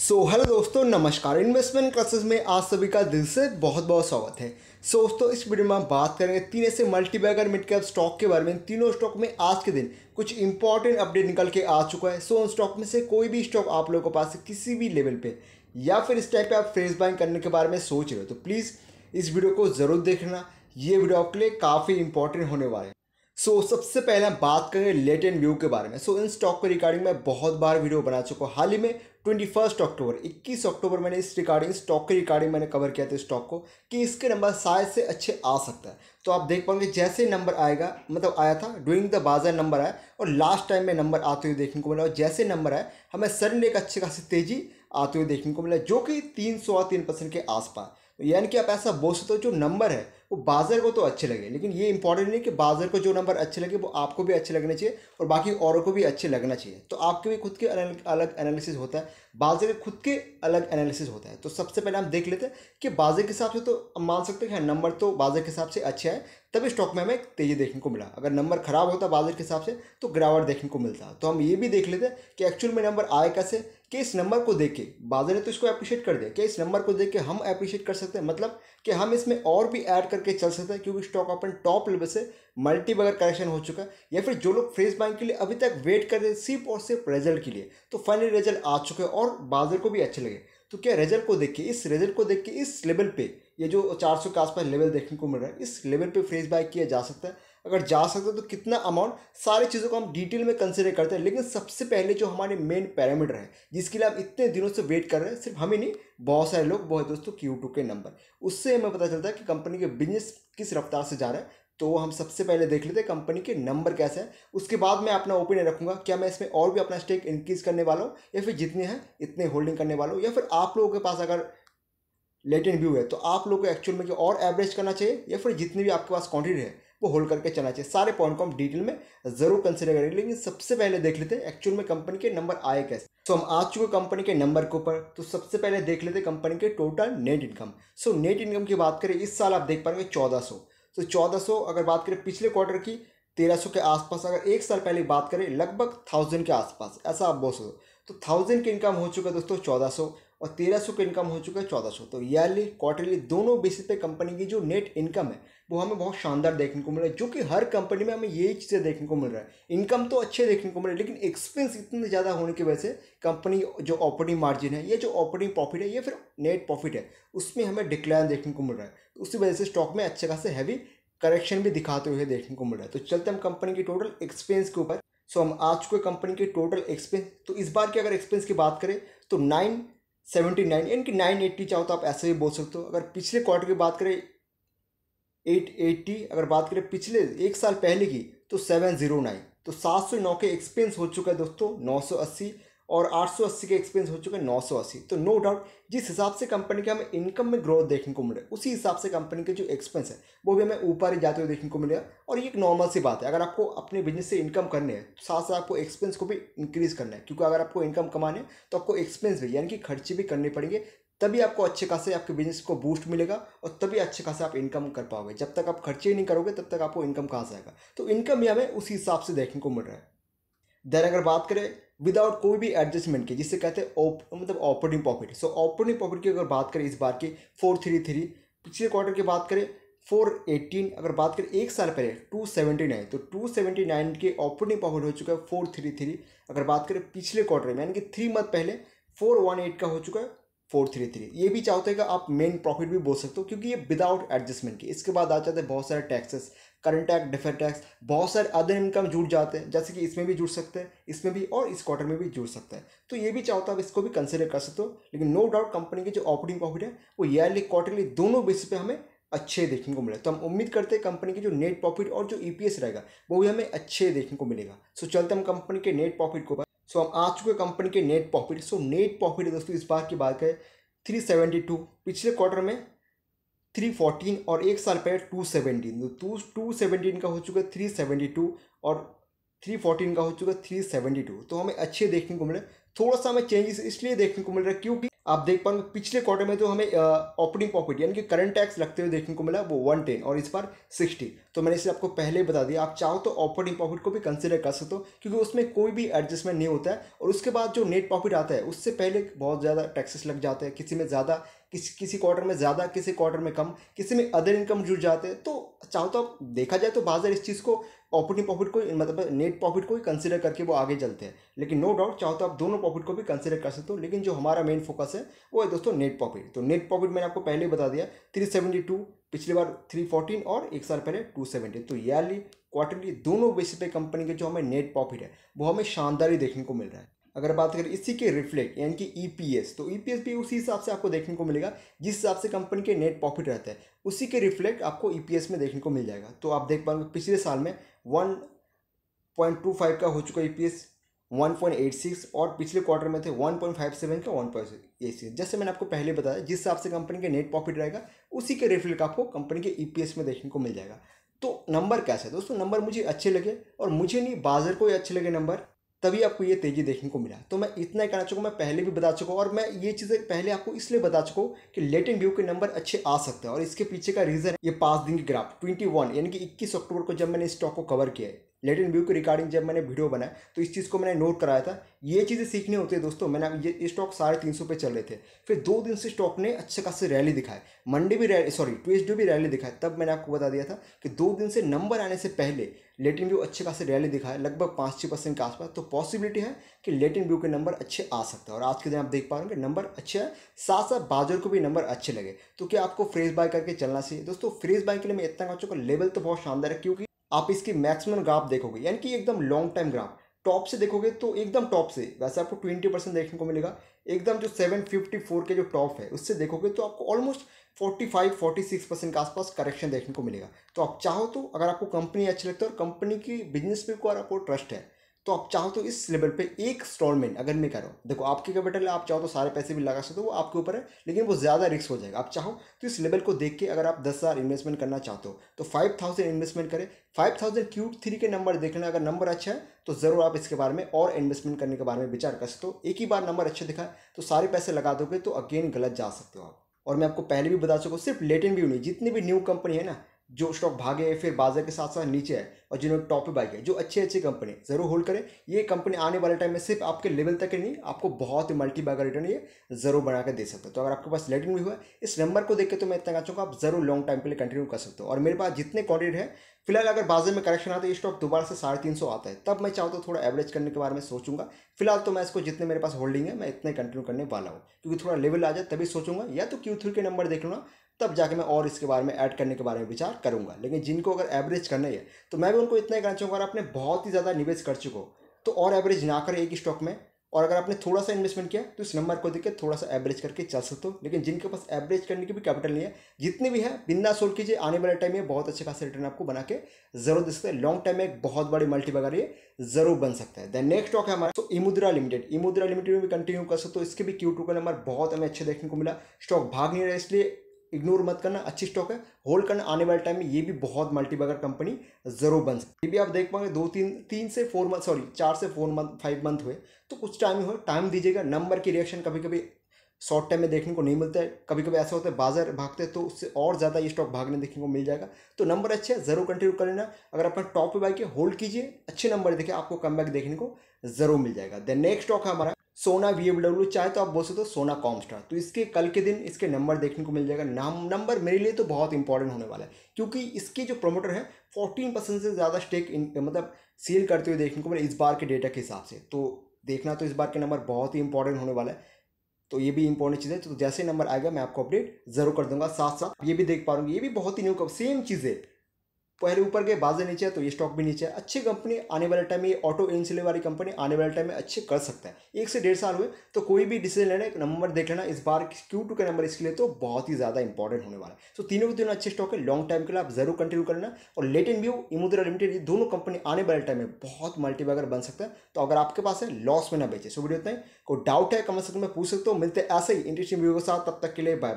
सो so, hello दोस्तों नमस्कार investment classes में आज सभी का दिल से बहुत बहुत स्वागत है सो so, दोस्तों इस वीडियो में हम बात करेंगे तीन ऐसे मल्टीबैगर मिड कैप स्टॉक के बारे में तीनों स्टॉक में आज के दिन कुछ इंपॉर्टेंट अपडेट निकल के आ चुका है सो so, उन स्टॉक में से कोई भी स्टॉक आप लोगों के पास किसी भी लेवल पर या फिर इस टाइम पर आप फ्रेश बाइंग करने के बारे में सोच रहे हो तो प्लीज़ इस वीडियो को ज़रूर देखना ये वीडियो आपके लिए काफ़ी इंपॉर्टेंट होने वाले हैं सो so, सबसे पहले हम बात करेंगे लेट एंड व्यू के बारे में सो so, इन स्टॉक के रिगार्डिंग मैं बहुत बार वीडियो बना चुका हूँ हाल ही में ट्वेंटी फर्स्ट अक्टूबर इक्कीस अक्टूबर मैंने इस रिकॉर्डिंग स्टॉक के रिकॉर्डिंग मैंने कवर किया था स्टॉक को कि इसके नंबर शायद से अच्छे आ सकता है तो आप देख पाओगे जैसे नंबर आएगा मतलब आया था डूइंग द बाजार नंबर आया और लास्ट टाइम में नंबर आते हुए देखने को मिला और जैसे नंबर आए हमें सडनली एक अच्छी खासी तेज़ी आते हुए देखने को मिला जो कि तीन सौ और तीन परसेंट के आसपास तो यानी कि आप ऐसा बोल सकते हो जो नंबर है वो बाज़र को तो अच्छे लगे लेकिन ये इंपॉर्टेंट नहीं कि बाज़र को जो नंबर अच्छे लगे वो आपको भी अच्छे लगने चाहिए और बाकी औरों को भी अच्छे लगना चाहिए तो आपके भी खुद के अलग एनालिसिस होता है बाज़र के खुद के अलग एनालिसिस होता है तो सबसे पहले हम देख लेते हैं कि बाज़र के हिसाब से तो हम मान सकते हैं कि हाँ नंबर तो बाज़र के हिसाब से अच्छा है तभी स्टॉक में हमें एक तेजी देखने को मिला अगर नंबर खराब होता बाजार के हिसाब से तो गिरावट देखने को मिलता तो हम ये भी देख लेते कि एक्चुअल में नंबर आए कैसे कि इस नंबर को देख के बाजार ने तो इसको अप्रिशिएट कर दिया कि इस नंबर को देख के हम अप्रिशिएट कर सकते हैं मतलब कि हम इसमें और भी ऐड करके चल सकते हैं क्योंकि स्टॉक अपन टॉप लेवल से मल्टी अगर करेक्शन हो चुका है या फिर जो लोग फ्रेश बाइंग के लिए अभी तक वेट कर रहे हैं सिर्फ और सिर्फ रिजल्ट के लिए तो फाइनली रिजल्ट आ चुके हैं और बाजार को भी अच्छे लगे तो क्या रिजल्ट को देख के इस रिजल्ट को देख के इस लेवल पर ये जो चार सौ के आसपास लेवल देखने को मिल रहा है इस लेवल पे फ्रेज बाय किया जा सकता है अगर जा सकता है तो कितना अमाउंट सारी चीज़ों को हम डिटेल में कंसिडर करते हैं लेकिन सबसे पहले जो हमारे मेन पैरामीटर है जिसके लिए आप इतने दिनों से वेट कर रहे हैं सिर्फ हम ही नहीं बहुत सारे लोग बहुत दोस्तों क्यू टू के नंबर उससे हमें पता चलता है कि कंपनी के बिजनेस किस रफ्तार से जा रहा है तो हम सबसे पहले देख लेते हैं कंपनी के नंबर कैसे हैं उसके बाद मैं अपना ओपिनियन रखूंगा क्या मैं इसमें और भी अपना स्टेक इंक्रीज करने वाला हूँ या फिर जितने हैं इतने होल्डिंग करने वाला हूँ या फिर आप लोगों के पास अगर लेटेंट व्यू है तो आप लोग को एक्चुअल में और एवरेज करना चाहिए या फिर जितनी भी आपके पास क्वांटिटी है वो होल्ड करके चलना चाहिए सारे पॉइंट को हम डिटेल में जरूर कंसिडर करेंगे लेकिन सबसे पहले देख लेते हैं एक्चुअल में कंपनी के नंबर आए कैसे सो हम आ चुके कंपनी के नंबर के ऊपर तो सबसे पहले देख लेते हैं कंपनी के total net income so net income की बात करें इस साल आप देख पाएंगे चौदह सौ तो चौदह सौ अगर बात करें पिछले क्वार्टर की तेरह सौ के आसपास अगर एक साल पहले बात करें लगभग थाउजेंड के आसपास ऐसा आप बोल सकते हो तो थाउजेंड की इनकम हो चुका है दोस्तों चौदह सौ और तेरह सौ का इनकम हो चुका है चौदह सौ तो ईयरली क्वार्टरली दोनों बेसिस पे कंपनी की जो नेट इनकम है वो हमें बहुत शानदार देखने को मिल रहा है जो कि हर कंपनी में हमें यही चीज़ें देखने को मिल रहा है इनकम तो अच्छे देखने को मिल रहा है लेकिन एक्सपेंस इतने ज़्यादा होने की वजह से कंपनी जो ऑपरेटिंग मार्जिन है या जो ऑपरेटिंग प्रॉफिट है या फिर नेट प्रॉफिट है उसमें हमें डिक्लाइन देखने को मिल रहा है तो उसी वजह से स्टॉक में अच्छे खासे हैवी करेक्शन भी दिखाते हुए देखने को मिल रहा है तो चलते हम कंपनी के टोटल एक्सपेंस के ऊपर सो हम आज को कंपनी के टोटल एक्सपेंस तो इस बार की अगर एक्सपेंस की बात करें तो नाइन सेवेंटी नाइन यानी कि नाइन एट्टी चाहो तो आप ऐसे भी बोल सकते हो अगर पिछले क्वार्टर की बात करें एट एट्टी अगर बात करें पिछले एक साल पहले की तो सेवन जीरो नाइन तो सात सौ नौ के एक्सपेंस हो चुका है दोस्तों नौ सौ अस्सी और 880 के एक्सपेंस हो चुके हैं 980 तो नो डाउट जिस हिसाब से कंपनी के हमें इनकम में ग्रोथ देखने को मिले उसी हिसाब से कंपनी के जो एक्सपेंस है वो भी हमें ऊपर ही जाते हुए देखने को मिलेगा और ये एक नॉर्मल सी बात है अगर आपको अपने बिजनेस से इनकम करने है तो साथ साथ आपको एक्सपेंस को भी इंक्रीज़ करना है क्योंकि अगर आपको इनकम कमाने है तो आपको एक्सपेंस भी यानी कि खर्चे भी करने पड़ेंगे तभी आपको अच्छे खासे आपके बिजनेस को बूस्ट मिलेगा और तभी अच्छे खासे आप इनकम कर पाओगे जब तक आप खर्चे ही नहीं करोगे तब तक आपको इनकम कहाँ से आएगा तो इनकम भी हमें उसी हिसाब से देखने को मिल रहा है देन अगर बात करें विदाउट कोई भी एडजस्टमेंट के जिससे कहते हैं मतलब operating profit so operating profit की अगर बात करें इस बार की फोर थ्री थ्री पिछले क्वार्टर की बात करें फोर एटीन अगर बात करें एक साल पहले टू सेवेंटी नाइन तो टू सेवेंटी नाइन के ऑपरेटिंग प्रॉफिट हो चुका है फोर थ्री थ्री अगर बात करें पिछले क्वार्टर में यानी कि थ्री मंथ पहले फोर वन एट का हो चुका है फोर थ्री थ्री ये भी चाहते हैं कि आप मेन प्रॉफिट भी बोल सकते हो क्योंकि ये विदाउट एडजस्टमेंट की इसके बाद आ जाते हैं बहुत सारे taxes current tax defer tax बहुत सारे अदर इनकम जुड़ जाते हैं जैसे कि इसमें भी जुड़ सकते हैं इसमें भी और इस क्वार्टर में भी जुड़ सकते हैं तो ये भी चाहो तो आप इसको भी कंसिडर कर सकते हो लेकिन नो डाउट कंपनी की जो ऑपरेटिंग प्रॉफिट है वो ईयरली क्वार्टरली दोनों बेसिस पे हमें अच्छे देखने को मिले तो हम उम्मीद करते हैं कंपनी की जो नेट प्रॉफिट और जो ई रहेगा वो भी हमें अच्छे देखने को मिलेगा सो चलते हम कंपनी के नेट प्रॉफिट को सो हम आ चुके कंपनी के net profit so net profit दोस्तों इस बार की बात करें थ्री सेवेंटी टू पिछले क्वार्टर में थ्री फोर्टीन और एक साल पहले टू सेवेंटीन तो टू सेवेंटीन का हो चुका है थ्री सेवेंटी टू और थ्री फोर्टीन का हो चुका है थ्री सेवेंटी टू तो हमें अच्छे देखने को मिले थोड़ा सा हमें चेंजेस इसलिए देखने को मिल रहा है क्योंकि आप देख पाएंगे पिछले क्वार्टर में तो हमें ओपनिंग प्रॉफिट यानी कि करंट टैक्स लगते हुए देखने को मिला वो वन टेन और इस बार सिक्सटी तो मैंने इसे आपको पहले बता दिया आप चाहो तो ऑपरेटिंग प्रॉफिट को भी कंसिडर कर सकते हो क्योंकि उसमें कोई भी एडजस्टमेंट नहीं होता है और उसके बाद जो नेट प्रॉफिट आता है उससे पहले बहुत ज़्यादा टैक्सेस लग जाते हैं किसी में ज़्यादा किसी किसी क्वार्टर में ज़्यादा किसी क्वार्टर में कम किसी में अदर इनकम जुड़ जाते हैं तो चाहो तो आप देखा जाए तो बाजार इस चीज़ को ऑपरेटिंग प्रॉफिट को मतलब नेट प्रॉफिट को ही कंसिडर करके वो आगे चलते हैं लेकिन नो डाउट चाहो तो आप दोनों प्रॉफिट को भी कंसिडर कर सकते हो लेकिन जो हमारा मेन फोकस है वो है दोस्तों नेट प्रॉफिट तो नेट प्रॉफिट मैंने आपको पहले ही बता दिया थ्री सेवेंटी टू पिछली बार थ्री फोर्टीन और एक साल पहले टू सेवेंटी तो ईयरली क्वार्टरली दोनों बेसिस पे कंपनी के जो हमें नेट प्रॉफिट है वो हमें शानदारी देखने को मिल रहा है अगर बात करें इसी के रिफ्लेक्ट यानी कि ईपीएस e तो ईपीएस e भी उसी हिसाब से आपको देखने को मिलेगा जिस हिसाब से कंपनी के नेट प्रॉफिट रहता है उसी के रिफ्लेक्ट आपको ईपीएस e में देखने को मिल जाएगा तो आप देख पाएंगे पिछले साल में वन पॉइंट टू फाइव का हो चुका E P S one point eight six और पिछले क्वार्टर में थे वन पॉइंट फाइव सेवन का वन पॉइंट एट सिक्स जैसे मैंने आपको पहले बताया जिस हिसाब से कंपनी के नेट प्रॉफिट रहेगा उसी के रिफ्लेक्ट आपको कंपनी के ई पी एस में देखने को मिल जाएगा तो नंबर कैसे दोस्तों नंबर मुझे अच्छे लगे और मुझे नहीं बाजार को ही अच्छे लगे नंबर तभी आपको ये तेज़ी देखने को मिला तो मैं इतना ही कहना चुका मैं पहले भी बता चुका हूँ और मैं ये चीज़ें पहले आपको इसलिए बता चुका हूँ कि लेटेंट व्यू के नंबर अच्छे आ सकते हैं और इसके पीछे का रीज़न ये पाँच दिन की ग्राफ ट्वेंटी वन यानी कि इक्कीस अक्टूबर को जब मैंने स्टॉक को कवर किया है लेटिन व्यू के रिकॉर्डिंग जब मैंने वीडियो बनाया तो इस चीज़ को मैंने नोट कराया था ये चीज़ें सीखनी होती है दोस्तों मैंने ये स्टॉक साढ़े तीन सौ पे चल रहे थे फिर दो दिन से स्टॉक ने अच्छे खासे रैली दिखाए मंडे भी रैली सॉरी ट्यूजडे भी रैली दिखाए तब मैंने आपको बता दिया था कि दो दिन से नंबर आने से पहले लेटिन व्यू अच्छे खासे रैली दिखाए लगभग पाँच छः परसेंट के आसपास तो पॉसिबिलिटी है कि लेटिन व्यू के नंबर अच्छे आ सकते हैं और आज के दिन आप देख पा रहे हो नंबर अच्छे है साथ साथ बाजार को भी नंबर अच्छे लगे तो क्या आपको फ्रेज बाय करके चलना चाहिए दोस्तों फ्रेज बाय के लिए मैं इतना कह चुका लेवल तो बहुत शानदार है क्योंकि आप इसकी मैक्सिमम ग्राफ देखोगे यानी कि एकदम लॉन्ग टाइम ग्राफ टॉप से देखोगे तो एकदम टॉप से वैसे आपको ट्वेंटी परसेंट देखने को मिलेगा एकदम जो सेवन फिफ्टी फोर के जो टॉप है उससे देखोगे तो आपको almost forty five forty six percent के आसपास करेक्शन देखने को मिलेगा तो आप चाहो तो अगर आपको कंपनी अच्छी लगती है और कंपनी की बिजनेस पे को और आपको ट्रस्ट है तो आप चाहो तो इस लेवल पे एक इंस्टॉलमेंट अगर मैं करो देखो आपके कैपिटल है आप चाहो तो सारे पैसे भी लगा सकते हो वो आपके ऊपर है लेकिन वो ज़्यादा रिस्क हो जाएगा आप चाहो तो इस लेवल को देख के अगर आप दस हज़ार इन्वेस्टमेंट करना चाहते हो तो फाइव थाउजेंड इन्वेस्टमेंट करें फाइव थाउजेंड क्यू थ्री के नंबर देखना अगर नंबर अच्छा है तो ज़रूर आप इसके बारे में और इन्वेस्टमेंट करने के बारे में विचार कर सकते हो एक ही बार नंबर अच्छा दिखा तो सारे पैसे लगा दोगे तो अगेन गलत जा सकते हो आप और मैं आपको पहले भी बता चुका हूँ सिर्फ लेटिन व्यू नहीं जितनी भी न्यू कंपनी है ना जो स्टॉक भागे हैं फिर बाजार के साथ साथ नीचे है और जिन्होंने टॉप पे बाई किया जो अच्छी अच्छी कंपनी जरूर होल्ड करें ये कंपनी आने वाले टाइम में सिर्फ आपके लेवल तक ही नहीं आपको बहुत ही मल्टी बैग रिटर्न ये जरूर बनाकर दे सकते हो तो अगर आपके पास लेटिंग भी हुआ इस नंबर को देख के तो मैं इतना चाहूँगा आप जरूर लॉन्ग टाइम के लिए कंटिन्यू कर सकते हो और मेरे पास जितने क्वांटिटी है फिलहाल अगर बाजार में करेक्शन आता है स्टॉक दोबारा से साढ़े तीन सौ आता है तब मैं चाहता तो हूँ थोड़ा एवरेज करने के बारे में सोचूंगा फिलहाल तो मैं इसको जितने मेरे पास होल्डिंग है मैं इतने कंटिन्यू करने वाला हूँ क्योंकि थोड़ा लेवल आ जाए तभी सोचूंगा या तो क्यू थ्री के नंबर देख लूँगा तब जाके मैं और इसके बारे में ऐड करने के बारे में विचार करूंगा लेकिन जिनको अगर एवरेज करना है तो मैं भी उनको इतना ही कहना चाहूँगा अगर आपने बहुत ही ज़्यादा निवेश कर चुके हो तो और एवरेज ना करें एक स्टॉक में और अगर आपने थोड़ा सा इन्वेस्टमेंट किया तो इस नंबर को देखकर थोड़ा सा एवरेज करके चल सकते हो लेकिन जिनके पास एवरेज करने की भी कैपिटल नहीं है जितनी भी है बिना सोल कीजिए आने वाले टाइम में बहुत अच्छे खासे रिटर्न आपको बना के जरूर दे सकते हैं लॉन्ग टाइम में एक बहुत बड़ी मल्टी बगर ये जरूर बन सकता है देन नेक्स्ट स्टॉक है हमारा तो इमुद्रा लिमिटेड इमुद्रा लिमिटेड में भी कंटिन्यू कर सकते हो इसके भी क्यू टू का नंबर बहुत हमें अच्छे देखने को मिला स्टॉक भाग नहीं रहा इसलिए इग्नोर मत करना अच्छी स्टॉक है होल्ड करना आने वाले टाइम में ये भी बहुत मल्टीबैगर कंपनी जरूर बन सकती ये भी आप देख पाएंगे दो तीन तीन से फोर मंथ सॉरी चार से फोर मंथ फाइव मंथ हुए तो कुछ टाइम हुआ टाइम दीजिएगा नंबर की रिएक्शन कभी कभी शॉर्ट टाइम में देखने को नहीं मिलता है कभी कभी ऐसा होता है बाजार भागते हैं तो उससे और ज़्यादा ये स्टॉक भागने देखने को मिल जाएगा तो नंबर अच्छे है ज़रूर कंटिन्यू कर लेना अगर अपना टॉप पे बाई के होल्ड कीजिए अच्छे नंबर देखिए आपको कम बैक देखने को ज़रूर मिल जाएगा देन नेक्स्ट स्टॉक है हमारा सोना वी एमडब्ल्यू चाहे तो आप बोल सकते हो सोना कॉम स्टार तो इसके कल के दिन इसके नंबर देखने को मिल जाएगा नाम नंबर मेरे लिए तो बहुत इंपॉर्टेंट होने वाला है क्योंकि इसके जो प्रोमोटर है फोर्टीन परसेंट से ज़्यादा स्टेक मतलब सील करते हुए देखने को मिले इस बार के डेटा के हिसाब से तो देखना तो इस बार के नंबर बहुत ही इंपॉर्टेंट होने वाला है तो ये भी इंपॉर्टेंट चीज़ है तो जैसे नंबर आएगा मैं आपको अपडेट जरूर कर दूंगा साथ साथ ये भी देख पा ये भी बहुत ही न्यू सेम चीज़ है पहले ऊपर के बाजे नीचे है तो ये स्टॉक भी नीचे है अच्छी कंपनी आने वाले टाइम में ये ऑटो एंसिले वाली कंपनी आने वाले टाइम में अच्छे कर सकता है एक से डेढ़ साल हुए तो कोई भी डिसीजन लेना एक नंबर देख लेना इस बार क्यू टू का नंबर इसके लिए तो बहुत ही ज़्यादा इंपॉर्टेंट होने वाला है सो तो तीनों के तीनों अच्छे स्टॉक है लॉन्ग टाइम के लिए आप जरूर कंटिन्यू करना और Latent View eMudhra Limited ये दोनों कंपनी आने वाले टाइम में बहुत मल्टीबैगर बन सकता है तो अगर आपके पास है लॉस में ना बेचे सो वीडियो इतना ही कोई डाउट है कमेंट कम में पूछ सकते हो मिलते ऐसे ही इंटरेस्टिंग व्यू के साथ तब तक के लिए बाय